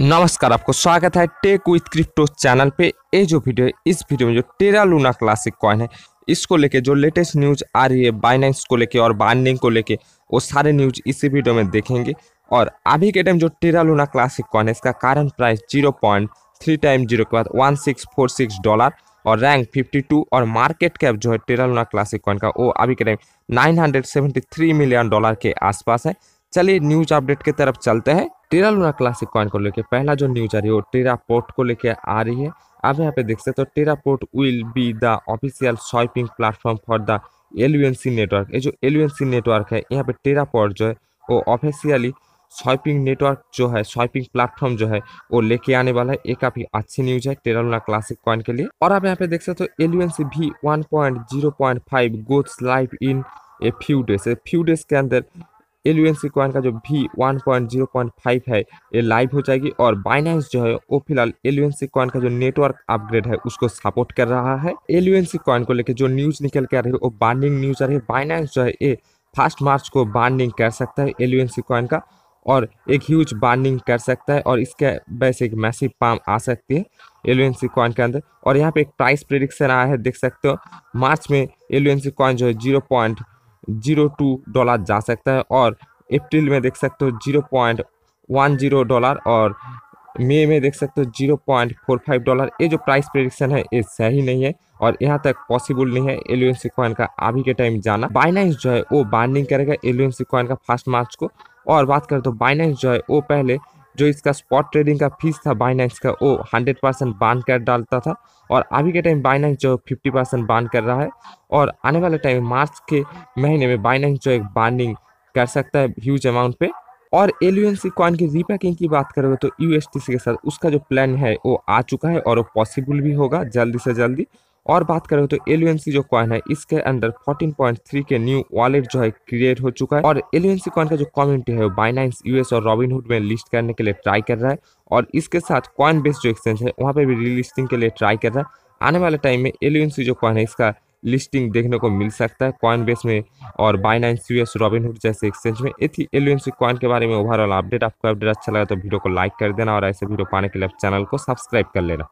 नमस्कार आपको स्वागत है टेक विथ क्रिप्टो चैनल पे ये जो वीडियो है इस वीडियो में जो टेरा लूना क्लासिक कॉइन है इसको लेके जो लेटेस्ट न्यूज आ रही है बाइनेंस को लेके और बाइंडिंग को लेके वो सारे न्यूज इसी वीडियो में देखेंगे और अभी के टाइम जो टेरा लूना क्लासिक कॉइन है इसका कारण price zero point three time zero के बाद one six four six dollar और रैंक फिफ्टी और मार्केट कैप जो है टेरा लूना क्लासिक कॉइन का वो अभी के टाइम नाइन मिलियन डॉलर के आसपास है चलिए न्यूज अपडेट की तरफ चलते हैं टेरा लूना क्लासिक कॉइन को लेकर पहला जो न्यूज आ रही है वो टीरा पोर्ट को लेके आ रही है आप यहाँ पे देख सकते हो Terraport will be the official shopping platform for the L network ये जो एल नेटवर्क है यहाँ पे टेरा पोर्ट जो है वो ऑफिशियली शॉपिंग नेटवर्क जो है शॉपिंग प्लेटफॉर्म जो है वो लेके आने वाला है ये काफी अच्छी न्यूज है टेरा टेरालूना क्लासिक कॉइन के लिए और आप यहाँ पे देख सकते हो एलुएनसी भी one point zero point five got live in a few days few days के अंदर एलियन कॉइन का जो भी one point point zero five है ये लाइव हो जाएगी और बाइनेंस जो है वो फिलहाल एलियन कॉइन का जो नेटवर्क अपग्रेड है उसको सपोर्ट कर रहा है एलियन कॉइन को लेकर जो न्यूज निकल के आ रही है वो बाइंडिंग न्यूज आ रही है बाइनेंस जो है ये फर्स्ट मार्च को बाइंडिंग कर सकता है एलियन कॉइन का और एक ह्यूज बाइंडिंग कर सकता है और इसके वैसे एक मैसिव पाम आ सकती है एलुएंसी कॉइन के अंदर और यहाँ पे एक प्राइस प्रिडिक्शन आया है देख सकते हो मार्च में एलुएंसी कॉइन जो है zero point zero two dollar जा सकता है और अप्रैल में देख सकते हो zero point one zero dollar और मई में देख सकते हो zero point four five dollar ये जो प्राइस प्रेडिक्शन है ये सही नहीं है और यहाँ तक पॉसिबल नहीं है एलुएमसी कॉइन का अभी के टाइम जाना बाइनेंस जो है वो बाइंडिंग करेगा एलुएमसी कॉइन का फर्स्ट मार्च को और बात करें तो बाइनेंस जो है वो पहले जो इसका स्पॉट ट्रेडिंग का फीस था बाइनेंस का वो 100 परसेंट बान कर डालता था और अभी के टाइम बाइनेंस जो 50 परसेंट बान कर रहा है और आने वाले टाइम मार्च के महीने में बाइनेंस जो एक बाइंडिंग कर सकता है ह्यूज अमाउंट पे और एल कॉइन की रीपैकिंग की बात करोगे तो यू के साथ उसका जो प्लान है वो आ चुका है और वो पॉसिबल भी होगा जल्दी से जल्दी और बात करें तो एलुएनसी जो कॉइन है इसके अंदर 14.3 के न्यू वॉलेट जो है क्रिएट हो चुका है और एलुएनसी कॉइन का जो कम्युनिटी है वो बाइनाइंस यूएस और रॉबिनहुड में लिस्ट करने के लिए ट्राई कर रहा है और इसके साथ कॉइन बेस्ड जो एक्सचेंज है वहाँ पर भी रिलिस्टिंग के लिए ट्राई कर रहा है आने वाले टाइम में एलुएनसी जो कॉइन है इसका लिस्टिंग देखने को मिल सकता है कॉइन बेस में और बाइनाइंस यूएस रॉबिनहुड जैसे एक्सचेंज में इसी एलुएनसी कॉइन के बारे में ओवरऑल अपडेट आपको अपडेट अच्छा लगा तो वीडियो को लाइक कर देना और ऐसे वीडियो पाने के लिए चैनल को सब्सक्राइब कर लेना